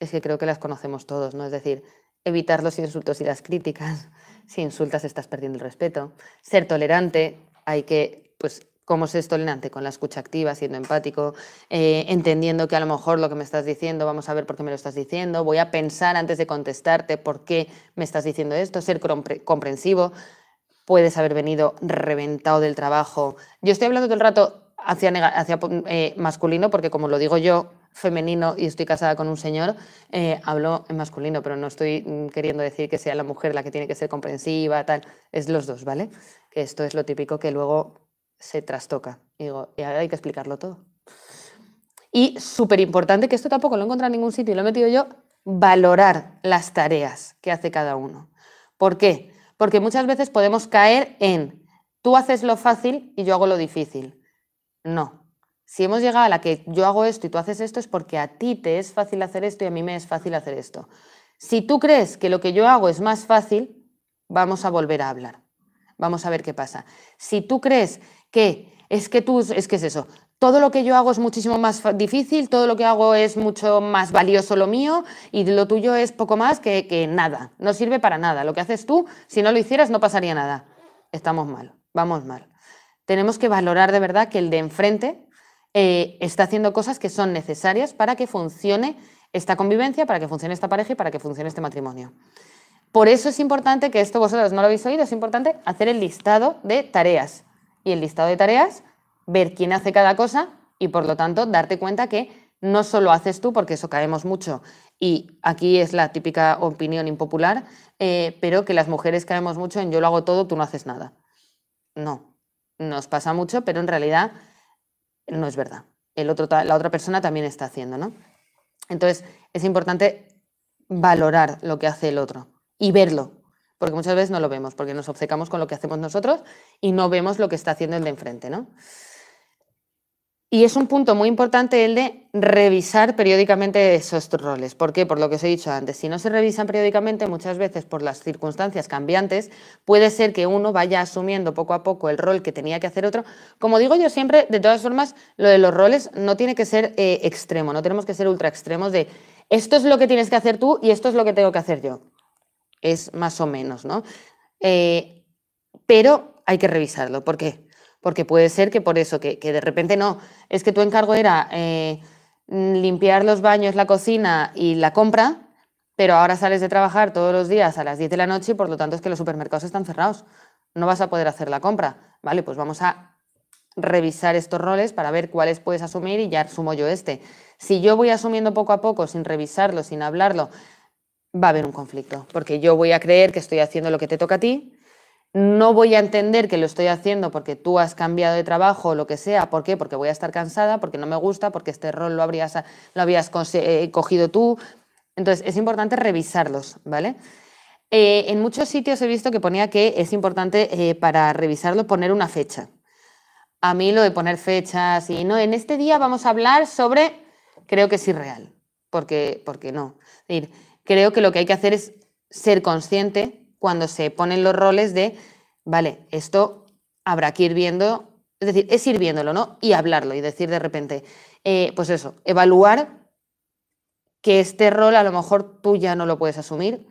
Es que creo que las conocemos todos, ¿no? Es decir, evitar los insultos y las críticas. Si insultas estás perdiendo el respeto. Ser tolerante, hay que pues cómo es tolerante con la escucha activa, siendo empático, eh, entendiendo que a lo mejor lo que me estás diciendo, vamos a ver por qué me lo estás diciendo, voy a pensar antes de contestarte por qué me estás diciendo esto, ser comprensivo, puedes haber venido reventado del trabajo. Yo estoy hablando todo el rato hacia, hacia eh, masculino, porque como lo digo yo, femenino y estoy casada con un señor, eh, hablo en masculino, pero no estoy mm, queriendo decir que sea la mujer la que tiene que ser comprensiva, tal, es los dos, ¿vale? Que esto es lo típico que luego se trastoca. Y hay que explicarlo todo. Y súper importante, que esto tampoco lo he encontrado en ningún sitio y lo he metido yo, valorar las tareas que hace cada uno. ¿Por qué? Porque muchas veces podemos caer en tú haces lo fácil y yo hago lo difícil. No. Si hemos llegado a la que yo hago esto y tú haces esto es porque a ti te es fácil hacer esto y a mí me es fácil hacer esto. Si tú crees que lo que yo hago es más fácil, vamos a volver a hablar. Vamos a ver qué pasa. Si tú crees ¿Qué? es que tú, es que es eso, todo lo que yo hago es muchísimo más difícil, todo lo que hago es mucho más valioso lo mío y lo tuyo es poco más que, nada, no sirve para nada. Lo que haces tú, si no lo hicieras, no pasaría nada. Estamos mal, vamos mal. Tenemos que valorar de verdad que el de enfrente eh, está haciendo cosas que son necesarias para que funcione esta convivencia, para que funcione esta pareja y para que funcione este matrimonio. Por eso es importante que esto vosotros no lo habéis oído, es importante hacer el listado de tareas y el listado de tareas, ver quién hace cada cosa y por lo tanto darte cuenta que no solo haces tú, porque eso caemos mucho, y aquí es la típica opinión impopular, eh, pero que las mujeres caemos mucho en yo lo hago todo, tú no haces nada. No, nos pasa mucho, pero en realidad no es verdad. El otro, la otra persona también está haciendo, ¿no? Entonces, es importante valorar lo que hace el otro y verlo, porque muchas veces no lo vemos, porque nos obcecamos con lo que hacemos nosotros y no vemos lo que está haciendo el de enfrente, ¿no? Y es un punto muy importante el de revisar periódicamente esos roles. ¿Por qué? Por lo que os he dicho antes. Si no se revisan periódicamente, muchas veces por las circunstancias cambiantes, puede ser que uno vaya asumiendo poco a poco el rol que tenía que hacer otro. Como digo yo siempre, de todas formas, lo de los roles no tiene que ser eh, extremo, no tenemos que ser ultra extremos de esto es lo que tienes que hacer tú y esto es lo que tengo que hacer yo es más o menos, ¿no? Eh, pero hay que revisarlo. ¿Por qué? Porque puede ser que por eso, que, de repente no, es que tu encargo era eh, limpiar los baños, la cocina y la compra, pero ahora sales de trabajar todos los días a las 10 de la noche y por lo tanto es que los supermercados están cerrados. No vas a poder hacer la compra. Vale, pues vamos a revisar estos roles para ver cuáles puedes asumir y ya asumo yo este. Si yo voy asumiendo poco a poco, sin revisarlo, sin hablarlo, va a haber un conflicto, porque yo voy a creer que estoy haciendo lo que te toca a ti, no voy a entender que lo estoy haciendo porque tú has cambiado de trabajo o lo que sea, ¿por qué? Porque voy a estar cansada, porque no me gusta, porque este rol lo, habrías, lo habías eh, cogido tú. Entonces, es importante revisarlos, ¿vale? Eh, en muchos sitios he visto que ponía que es importante eh, para revisarlo poner una fecha. A mí lo de poner fechas y no, en este día vamos a hablar sobre, creo que es irreal, porque, porque no. Es decir, creo que lo que hay que hacer es ser consciente cuando se ponen los roles de, vale, esto habrá que ir viendo, es decir, es ir viéndolo, ¿no? Y hablarlo y decir de repente, eh, pues eso, evaluar que este rol a lo mejor tú ya no lo puedes asumir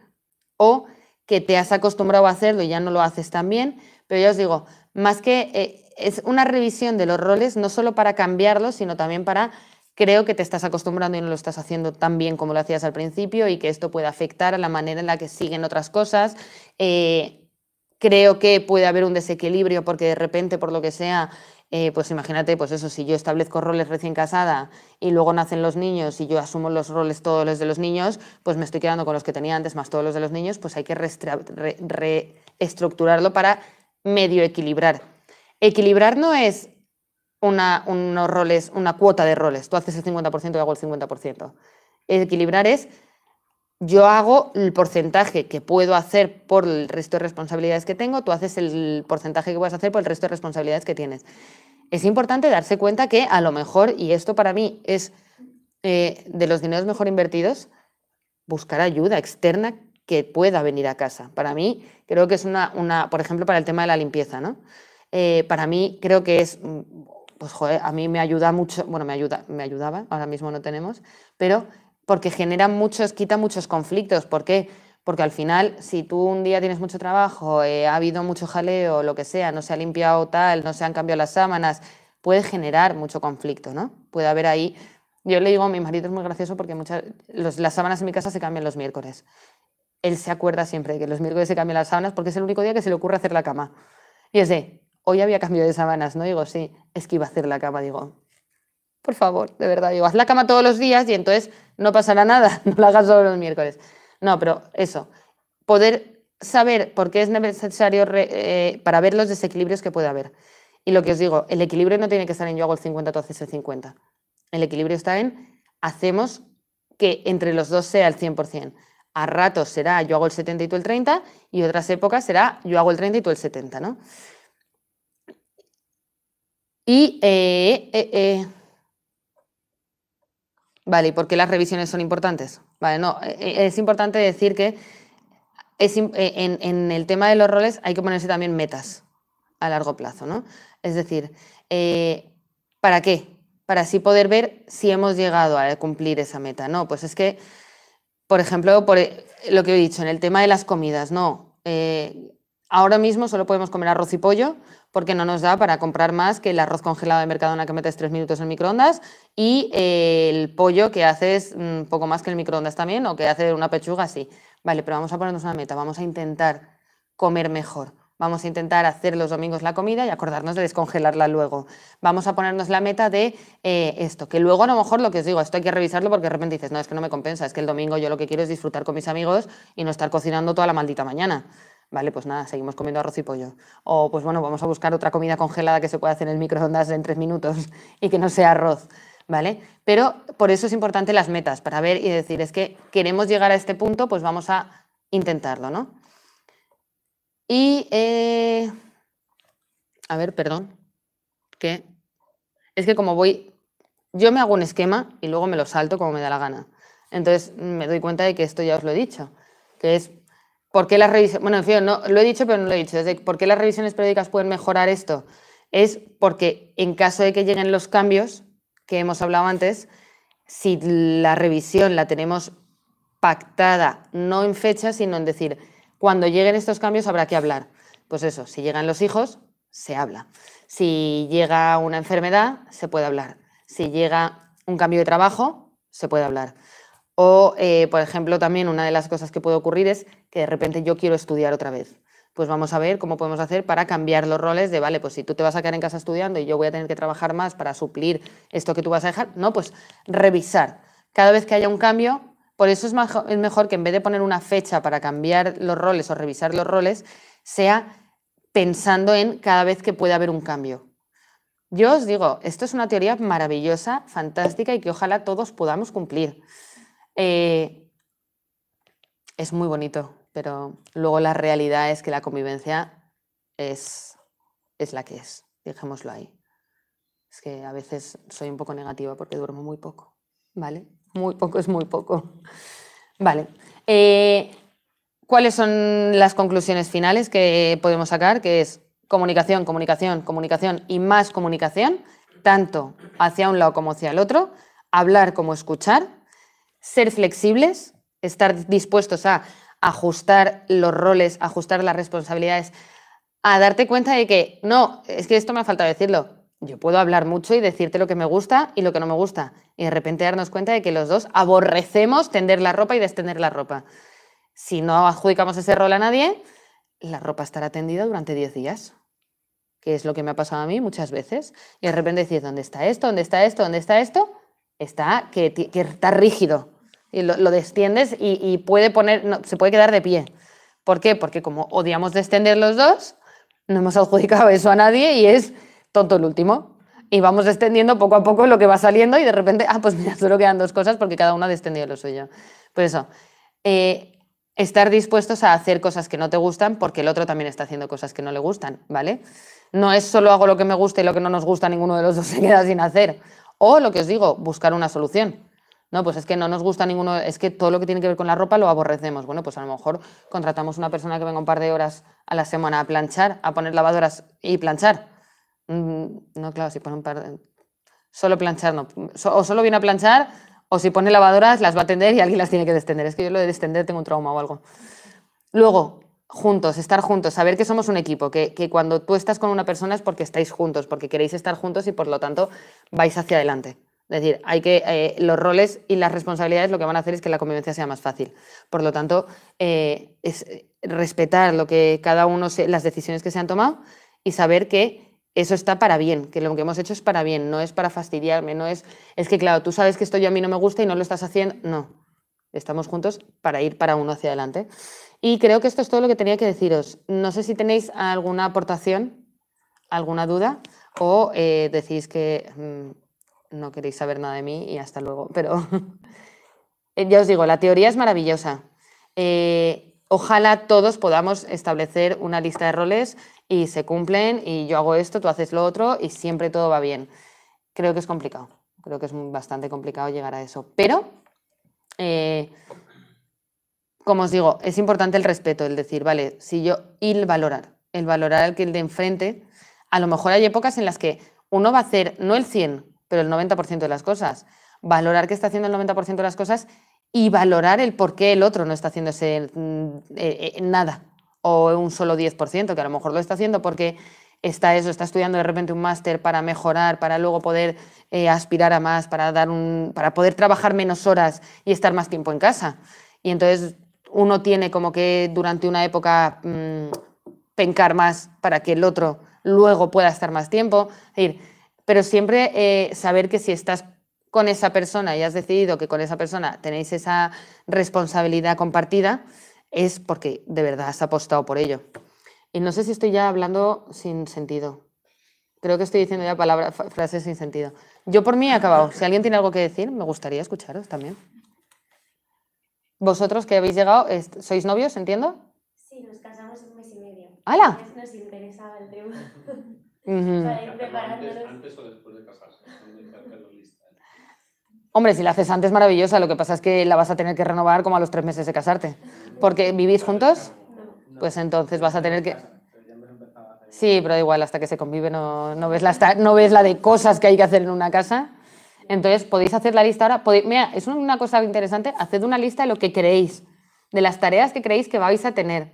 o que te has acostumbrado a hacerlo y ya no lo haces tan bien, pero ya os digo, más que eh, es una revisión de los roles, no solo para cambiarlos, sino también para creo que te estás acostumbrando y no lo estás haciendo tan bien como lo hacías al principio y que esto puede afectar a la manera en la que siguen otras cosas. Eh, creo que puede haber un desequilibrio porque de repente, por lo que sea, eh, pues imagínate, pues eso, si yo establezco roles recién casada y luego nacen los niños y yo asumo los roles todos los de los niños, pues me estoy quedando con los que tenía antes más todos los de los niños, pues hay que reestructurarlo para medio equilibrar. Equilibrar no es una, unos roles, una cuota de roles. Tú haces el 50%, yo hago el 50%. Equilibrar es, yo hago el porcentaje que puedo hacer por el resto de responsabilidades que tengo, tú haces el porcentaje que puedes hacer por el resto de responsabilidades que tienes. Es importante darse cuenta que a lo mejor, y esto para mí es eh, de los dineros mejor invertidos, buscar ayuda externa que pueda venir a casa. Para mí, creo que es una, una por ejemplo, para el tema de la limpieza, ¿no? Eh, para mí, creo que es pues joder, a mí me ayuda mucho, bueno, me, ayuda, me ayudaba, ahora mismo no tenemos, pero porque genera muchos, quita muchos conflictos. ¿Por qué? Porque al final, si tú un día tienes mucho trabajo, eh, ha habido mucho jaleo, lo que sea, no se ha limpiado tal, no se han cambiado las sábanas, puede generar mucho conflicto, ¿no? Puede haber ahí. Yo le digo a mi marido, es muy gracioso porque muchas, las sábanas en mi casa se cambian los miércoles. Él se acuerda siempre de que los miércoles se cambian las sábanas porque es el único día que se le ocurre hacer la cama. Y es de, hoy había cambio de sábanas, ¿no? Digo, sí, es que iba a hacer la cama, digo, por favor, de verdad, digo, haz la cama todos los días y entonces no pasará nada, no la hagas solo los miércoles. No, pero eso, poder saber por qué es necesario eh, para ver los desequilibrios que puede haber. Y lo que os digo, el equilibrio no tiene que estar en yo hago el 50, tú haces el 50. El equilibrio está en hacemos que entre los dos sea el 100%. A ratos será yo hago el 70 y tú el 30 y otras épocas será yo hago el 30 y tú el 70, ¿no? Y, eh, eh, eh. vale, por qué las revisiones son importantes? Vale, no, es importante decir que en, el tema de los roles hay que ponerse también metas a largo plazo, ¿no? Es decir, ¿para qué? Para así poder ver si hemos llegado a cumplir esa meta, ¿no? Pues es que, por ejemplo, por lo que he dicho, en el tema de las comidas, ¿no? Ahora mismo solo podemos comer arroz y pollo porque no nos da para comprar más que el arroz congelado de Mercadona que metes tres minutos en microondas y eh, el pollo que haces un mm, poco más que el microondas también o que hace una pechuga así. Vale, pero vamos a ponernos una meta, vamos a intentar comer mejor. Vamos a intentar hacer los domingos la comida y acordarnos de descongelarla luego. Vamos a ponernos la meta de eh, esto, que luego a lo mejor lo que os digo, esto hay que revisarlo porque de repente dices, no, es que no me compensa, es que el domingo yo lo que quiero es disfrutar con mis amigos y no estar cocinando toda la maldita mañana. Vale, pues nada, seguimos comiendo arroz y pollo. O pues bueno, vamos a buscar otra comida congelada que se pueda hacer en el microondas en tres minutos y que no sea arroz. ¿Vale? Pero por eso es importante las metas, para ver y decir, es que queremos llegar a este punto, pues vamos a intentarlo, ¿no? Y, eh, a ver, perdón, es que como voy, yo me hago un esquema y luego me lo salto como me da la gana. Entonces me doy cuenta de que esto ya os lo he dicho, que es ¿Por qué las revisiones? Bueno, no, lo he dicho, pero no lo he dicho. ¿Por qué las revisiones periódicas pueden mejorar esto? Es porque en caso de que lleguen los cambios que hemos hablado antes, si la revisión la tenemos pactada, no en fecha, sino en decir, cuando lleguen estos cambios habrá que hablar. Pues eso, si llegan los hijos, se habla. Si llega una enfermedad, se puede hablar. Si llega un cambio de trabajo, se puede hablar. O, eh, por ejemplo, también una de las cosas que puede ocurrir es que de repente yo quiero estudiar otra vez. Pues vamos a ver cómo podemos hacer para cambiar los roles de, vale, pues si tú te vas a quedar en casa estudiando y yo voy a tener que trabajar más para suplir esto que tú vas a dejar, no, pues revisar. Cada vez que haya un cambio, por eso es, es mejor que en vez de poner una fecha para cambiar los roles o revisar los roles, sea pensando en cada vez que puede haber un cambio. Yo os digo, esto es una teoría maravillosa, fantástica y que ojalá todos podamos cumplir. Eh, es muy bonito, pero luego la realidad es que la convivencia es, la que es, dejémoslo ahí. Es que a veces soy un poco negativa porque duermo muy poco, ¿vale? Muy poco es muy poco. Vale. Eh, ¿Cuáles son las conclusiones finales que podemos sacar? Que es comunicación, comunicación, comunicación y más comunicación, tanto hacia un lado como hacia el otro, hablar como escuchar, ser flexibles, estar dispuestos a ajustar los roles, ajustar las responsabilidades, a darte cuenta de que, no, es que esto me ha faltado decirlo, yo puedo hablar mucho y decirte lo que me gusta y lo que no me gusta, y de repente darnos cuenta de que los dos aborrecemos tender la ropa y destender la ropa. Si no adjudicamos ese rol a nadie, la ropa estará tendida durante 10 días, que es lo que me ha pasado a mí muchas veces, y de repente decir, ¿dónde está esto? ¿Dónde está esto? ¿Dónde está esto? Está que está rígido, y lo, desciendes destiendes y, puede poner, se puede quedar de pie. ¿Por qué? Porque como odiamos descender los dos, no hemos adjudicado eso a nadie y es tonto el último. Y vamos extendiendo poco a poco lo que va saliendo y de repente, ah, pues mira, solo quedan dos cosas porque cada uno ha descendido lo suyo. Por eso, eh, estar dispuestos a hacer cosas que no te gustan porque el otro también está haciendo cosas que no le gustan, ¿vale? No es solo hago lo que me gusta y lo que no nos gusta, ninguno de los dos se queda sin hacer. O lo que os digo, buscar una solución. No, pues es que no nos gusta ninguno, es que todo lo que tiene que ver con la ropa lo aborrecemos. Bueno, pues a lo mejor contratamos una persona que venga un par de horas a la semana a planchar, a poner lavadoras y planchar. Mm, no, claro, si pone un par de... Solo planchar, no. O solo viene a planchar, o si pone lavadoras, las va a tender y alguien las tiene que descender. Es que yo lo de descender tengo un trauma o algo. Luego, juntos, estar juntos, saber que somos un equipo, que, cuando tú estás con una persona es porque estáis juntos, porque queréis estar juntos y por lo tanto vais hacia adelante. Es decir, hay que, eh, los roles y las responsabilidades lo que van a hacer es que la convivencia sea más fácil. Por lo tanto, eh, es eh, respetar lo que cada uno, las decisiones que se han tomado y saber que eso está para bien, que lo que hemos hecho es para bien, no es para fastidiarme, no es, es que claro, tú sabes que esto yo a mí no me gusta y no lo estás haciendo, no. Estamos juntos para ir para uno hacia adelante. Y creo que esto es todo lo que tenía que deciros. No sé si tenéis alguna aportación, alguna duda, o decís que mm, no queréis saber nada de mí y hasta luego. Pero eh, ya os digo, la teoría es maravillosa. Eh, ojalá todos podamos establecer una lista de roles y se cumplen y yo hago esto, tú haces lo otro y siempre todo va bien. Creo que es complicado, creo que es bastante complicado llegar a eso. Pero, eh, como os digo, es importante el respeto, el decir, vale, si yo, y el valorar, el valorar al que el de enfrente, a lo mejor hay épocas en las que uno va a hacer no el 100, pero el 90% de las cosas. Valorar que está haciendo el 90% de las cosas y valorar el por qué el otro no está haciendo mm, eh, eh, nada o un solo 10%, que a lo mejor lo está haciendo porque está eso, está estudiando de repente un máster para mejorar, para luego poder eh, aspirar a más, para, dar un, para poder trabajar menos horas y estar más tiempo en casa. Y entonces uno tiene como que durante una época mm, pencar más para que el otro luego pueda estar más tiempo. Es decir, pero siempre eh, saber que si estás con esa persona y has decidido que con esa persona tenéis esa responsabilidad compartida, es porque de verdad has apostado por ello. Y no sé si estoy ya hablando sin sentido. Creo que estoy diciendo ya palabras, frases sin sentido. Yo por mí he acabado. Si alguien tiene algo que decir, me gustaría escucharos también. Vosotros que habéis llegado, ¿sois novios, entiendo? Sí, nos casamos un mes y medio. ¡Hala! Nos interesaba el tema. Hombre, si la haces antes, maravillosa. Lo que pasa es que la vas a tener que renovar como a los tres meses de casarte. Porque vivís juntos, pues entonces vas a tener que... Sí, pero igual, hasta que se convive no, no, ves la, no ves la de cosas que hay que hacer en una casa. Entonces, podéis hacer la lista ahora. mira, es una cosa interesante, haced una lista de lo que creéis, de las tareas que creéis que vais a tener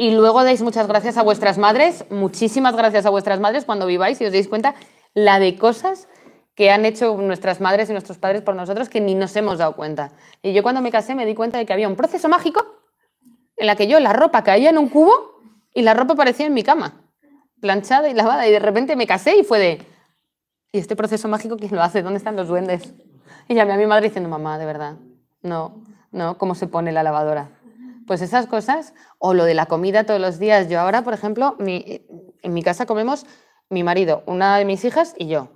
y luego dais muchas gracias a vuestras madres, muchísimas gracias a vuestras madres cuando viváis y os dais cuenta la de cosas que han hecho nuestras madres y nuestros padres por nosotros que ni nos hemos dado cuenta. Y yo cuando me casé me di cuenta de que había un proceso mágico en la que yo la ropa caía en un cubo y la ropa aparecía en mi cama, planchada y lavada, y de repente me casé y fue de, ¿y este proceso mágico quién lo hace? ¿Dónde están los duendes? Y llamé a mi madre diciendo, mamá, de verdad, no, no, ¿cómo se pone la lavadora? pues esas cosas, o lo de la comida todos los días. Yo ahora, por ejemplo, en mi casa comemos mi marido, una de mis hijas y yo.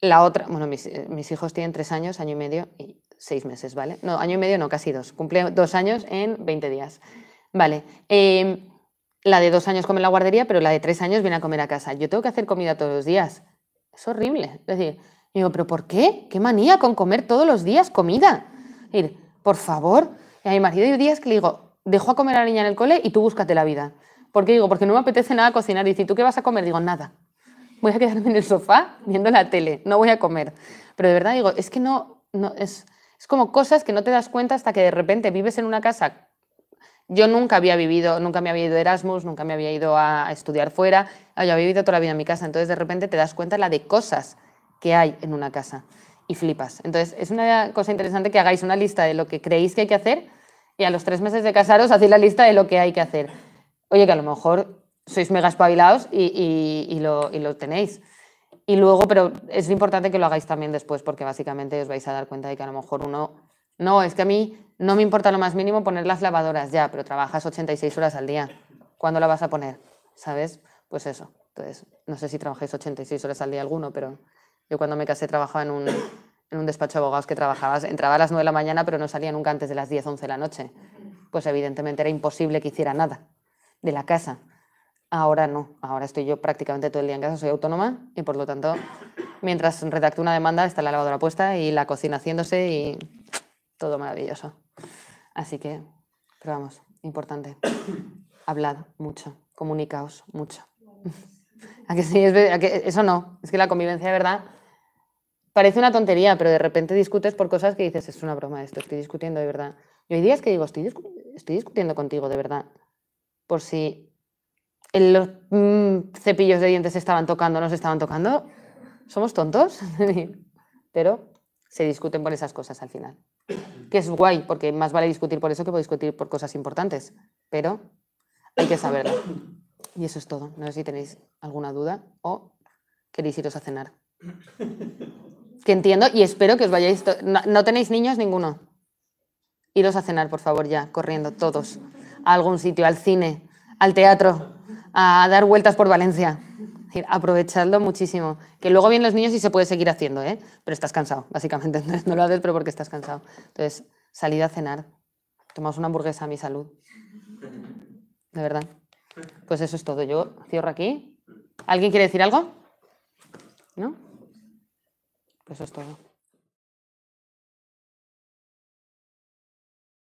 La otra, bueno, eh, mis, hijos tienen tres años, año y medio y seis meses, ¿vale? No, año y medio no, casi dos. Cumple dos años en 20 días. Vale. Em, la de dos años come en la guardería, pero la de tres años viene a comer a casa. Yo tengo que hacer comida todos los días. Es horrible. Es decir, digo, ¿pero por qué? ¿Qué manía con comer todos los días comida? Es decir, por favor. Y a mi marido hay días que le digo, dejó a comer a la niña en el cole y tú búscate la vida. Porque digo, porque no me apetece nada cocinar. Y dice, ¿tú qué vas a comer? Digo, nada. Voy a quedarme en el sofá viendo la tele, no voy a comer. Pero de verdad digo, es que no, no es, como cosas que no te das cuenta hasta que de repente vives en una casa. Yo nunca había vivido, nunca me había ido a Erasmus, nunca me había ido a estudiar fuera, ah, Yo había vivido toda la vida en mi casa. Entonces de repente te das cuenta la de cosas que hay en una casa y flipas. Entonces es una cosa interesante que hagáis una lista de lo que creéis que hay que hacer y a los tres meses de casaros hacéis la lista de lo que hay que hacer. Oye, que a lo mejor sois mega espabilados y, lo, y lo tenéis. Y luego, pero es importante que lo hagáis también después, porque básicamente os vais a dar cuenta de que a lo mejor uno, no, es que a mí no me importa lo más mínimo poner las lavadoras ya, pero trabajas 86 horas al día. ¿Cuándo la vas a poner? ¿Sabes? Pues eso. Entonces, no sé si trabajáis 86 horas al día alguno, pero yo cuando me casé trabajaba en un, en un despacho de abogados que trabajabas, entraba a las 9 de la mañana, pero no salía nunca antes de las 10, 11 de la noche. Pues evidentemente era imposible que hiciera nada de la casa. Ahora no, ahora estoy yo prácticamente todo el día en casa, soy autónoma y por lo tanto, mientras redacto una demanda, está la lavadora puesta y la cocina haciéndose y todo maravilloso. Así que, pero vamos, importante. Hablad mucho, comunicaos mucho. sí? eso no, es que la convivencia de verdad parece una tontería, pero de repente discutes por cosas que dices, es una broma esto, estoy discutiendo de verdad. Y hoy día es que digo, estoy, discutiendo contigo de verdad. Por si los mm, cepillos de dientes se estaban tocando, no se estaban tocando. ¿Somos tontos? pero se discuten por esas cosas al final. Que es guay, porque más vale discutir por eso que por discutir por cosas importantes. Pero hay que saberlo. Y eso es todo. No sé si tenéis alguna duda o queréis iros a cenar. que entiendo y espero que os vayáis. No, tenéis niños ninguno. Iros a cenar, por favor, ya, corriendo, todos. A algún sitio, al cine, al teatro, a dar vueltas por Valencia. Aprovechadlo muchísimo. Que luego vienen los niños y se puede seguir haciendo, ¿eh? Pero estás cansado, básicamente. No lo haces, pero porque estás cansado. Entonces, salid a cenar. Tomaos una hamburguesa a mi salud. De verdad. Pues eso es todo. Yo cierro aquí. ¿Alguien quiere decir algo? ¿No? Eso pues es todo.